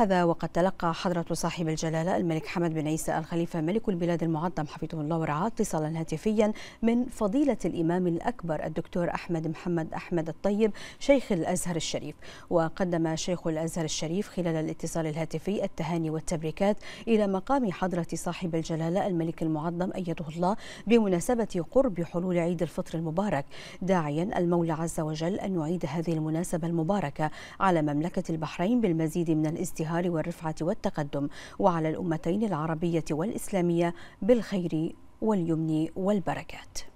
هذا وقد تلقى حضرة صاحب الجلالة الملك حمد بن عيسى الخليفة ملك البلاد المعظم حفظه الله ورعاه اتصالا هاتفيا من فضيلة الإمام الأكبر الدكتور أحمد محمد أحمد الطيب شيخ الأزهر الشريف وقدم شيخ الأزهر الشريف خلال الاتصال الهاتفي التهاني والتبريكات إلى مقام حضرة صاحب الجلالة الملك المعظم أيده الله بمناسبة قرب حلول عيد الفطر المبارك داعيا المولى عز وجل أن يعيد هذه المناسبة المباركة على مملكة البحرين بالمزيد من الازدهار الازدهار والرفعة والتقدم وعلى الأمتين العربية والإسلامية بالخير واليمن والبركات